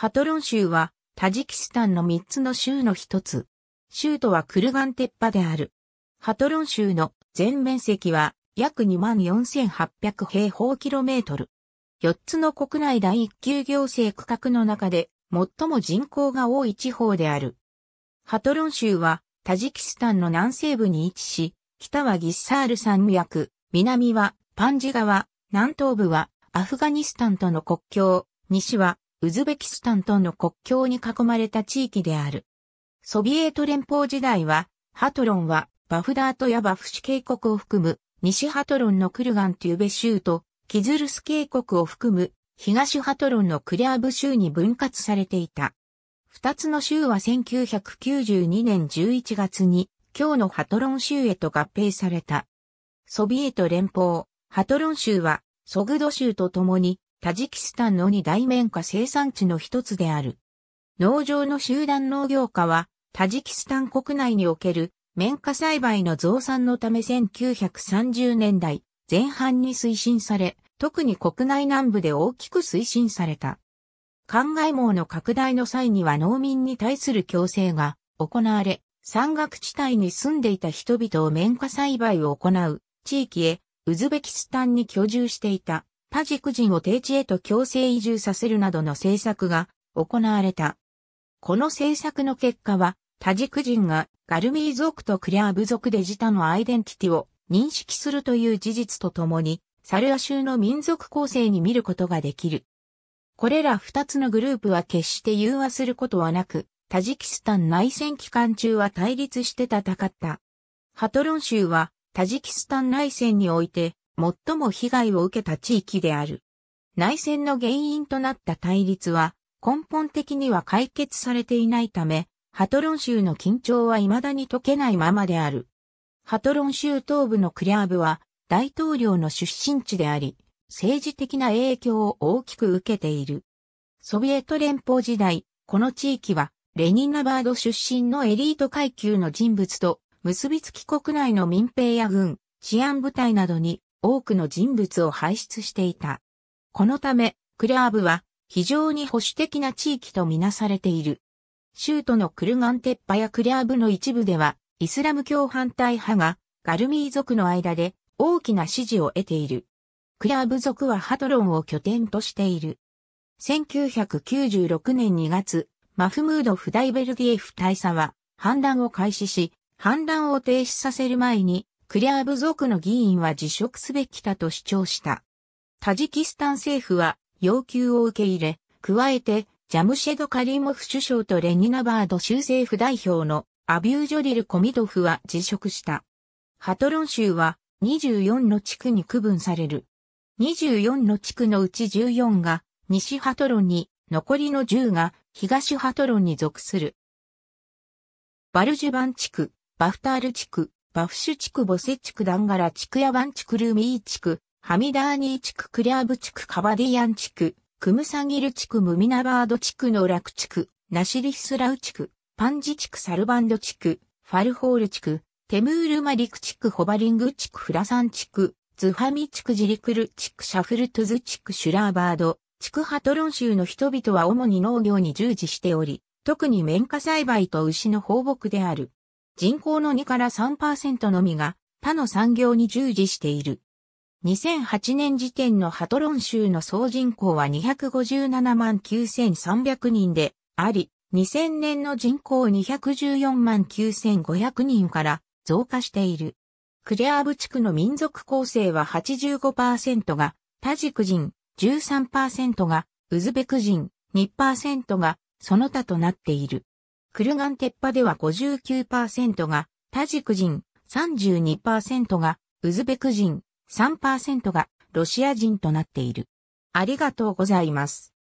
ハトロン州は、タジキスタンの3つの州の一つ。州都はクルガンテッパである。ハトロン州の全面積は約24,800平方キロメートル。4つの国内第一級行政区画の中で最も人口が多い地方である。ハトロン州はタジキスタンの南西部に位置し、北はギッサール山脈、南はパンジ川、南東部はアフガニスタンとの国境、西はウズベキスタンとの国境に囲まれた地域である。ソビエト連邦時代は、ハトロンはバフダートやバフシ渓谷を含む西ハトロンのクルガントゥ・ーベ州とキズルス渓谷を含む東ハトロンのクリャーブ州に分割されていた。二つの州は1992年11月に今日のハトロン州へと合併された。ソビエト連邦、ハトロン州はソグド州と共にタジキスタンの二大綿花生産地の一つである。農場の集団農業化は、タジキスタン国内における綿花栽培の増産のため1930年代前半に推進され、特に国内南部で大きく推進された。灌漑網の拡大の際には農民に対する強制が行われ、山岳地帯に住んでいた人々を綿花栽培を行う地域へウズベキスタンに居住していた。タジク人を低地へと強制移住させるなどの政策が行われた。この政策の結果は、タジク人がガルミー族とクリャーブ族で自他のアイデンティティを認識するという事実とともに、サルア州の民族構成に見ることができる。これら二つのグループは決して融和することはなく、タジキスタン内戦期間中は対立して戦った。ハトロン州はタジキスタン内戦において最も被害を受けた地域である。内戦の原因となった対立は根本的には解決されていないため、ハトロン州の緊張は未だに解けないままである。ハトロン州東部のクリャーブは大統領の出身地であり、政治的な影響を大きく受けている。ソビエト連邦時代、この地域はレニーナバード出身のエリート階級の人物と結びつき国内の民兵や軍、治安部隊などに多くの人物を輩出していた。このため、クラーブは非常に保守的な地域とみなされている。州都のクルガンテッパやクラーブの一部では、イスラム教反対派がガルミー族の間で大きな支持を得ている。クラーブ族はハトロンを拠点としている。1996年2月、マフムード・フダイベルディエフ大佐は反乱を開始し、反乱を停止させる前にクリアーブ族の議員は辞職すべきだと主張した。タジキスタン政府は要求を受け入れ、加えてジャムシェド・カリモフ首相とレニナバード州政府代表のアビュージョリル・コミドフは辞職した。ハトロン州は24の地区に区分される。24の地区のうち14が西ハトロンに、残りの10が東ハトロンに属する。バルジュバン地区、バフタール地区、バフシュ地区ボセ地区ダンガラ地区ヤバン地区ルミー地区、ハミダーニー地区クリャーブ地区カバディアン地区、クムサギル地区ムミナバード地区のク地区、ナシリスラウ地区、パンジ地区サルバンド地区、ファルホール地区、テムールマリク地区ホバリング地区フラサン地区、ズハミ地区ジリクル地区シャフルトゥズ地区シュラーバード、地区ハトロン州の人々は主に農業に従事しており、特に綿花栽培と牛の放牧である。人口の2から3%のみが他の産業に従事している。2008年時点のハトロン州の総人口は257万9300人であり、2000年の人口214万9500人から増加している。クレアーブ地区の民族構成は85%がタジク人、13%がウズベク人、2%がその他となっている。クルガン鉄波では59%がタジク人、32%がウズベク人、3%がロシア人となっている。ありがとうございます。